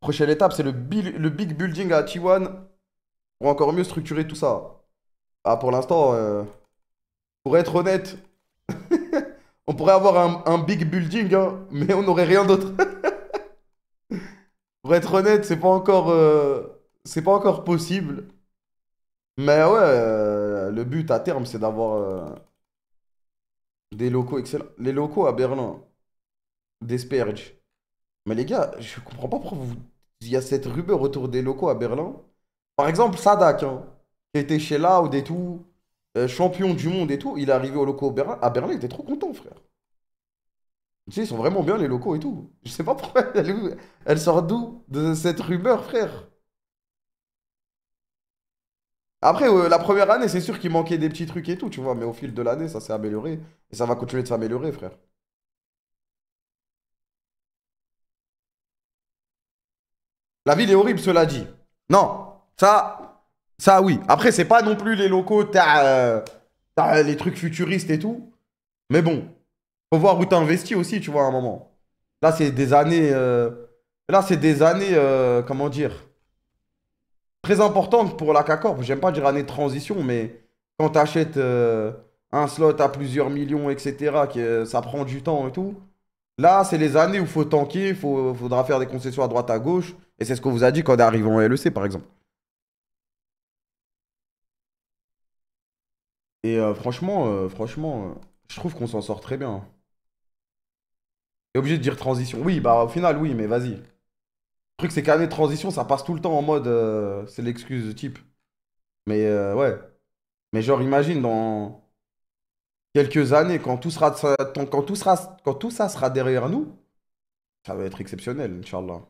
Prochaine étape, c'est le, big building à T1 pour encore mieux structurer tout ça. Ah, pour l'instant, euh, pour être honnête, on pourrait avoir un, big building, hein, mais on n'aurait rien d'autre. pour être honnête, c'est pas encore, euh, c'est pas encore possible. Mais ouais, euh, le but à terme, c'est d'avoir des locaux excellents. Les locaux à Berlin, des Sperge. Mais les gars, je comprends pas pourquoi vous... il y a cette rumeur autour des locaux à Berlin. Par exemple, Sadak, hein, qui était chez Loud et tout, euh, champion du monde et tout, il est arrivé aux locaux à Berlin, il était trop content, frère. Tu sais, ils sont vraiment bien les locaux et tout. Je sais pas pourquoi elle, sort d'où de cette rumeur, frère. Après, euh, la première année, c'est sûr qu'il manquait des petits trucs et tout, tu vois, mais au fil de l'année, ça s'est amélioré. Et ça va continuer de s'améliorer, frère. La ville est horrible, cela dit. Non, ça, ça oui. Après, c'est pas non plus les locaux, t'as euh, les trucs futuristes et tout. Mais bon, faut voir où tu investis aussi, tu vois, à un moment. Là, c'est des années. Euh, là, c'est des années, euh, comment dire, très importantes pour la CACORP. J'aime pas dire année de transition, mais quand tu achètes un slot à plusieurs millions, etc., que ça prend du temps et tout. Là, c'est les années où faut tanker, faut, faudra faire des concessions à droite, à gauche. Et c'est ce qu'on vous a dit quand on arrive en LEC, par exemple. Et euh, franchement, euh, franchement, euh, je trouve qu'on s'en sort très bien. Hein. T'es obligé de dire transition. Oui, bah au final, oui, mais vas-y. Le truc, c'est qu'année transition, ça passe tout le temps en mode. c'est l'excuse type. Mais ouais. Mais genre, imagine dans quelques années, quand tout, sera, quand, tout sera, quand tout ça sera derrière nous, ça va être exceptionnel, Inch'Allah.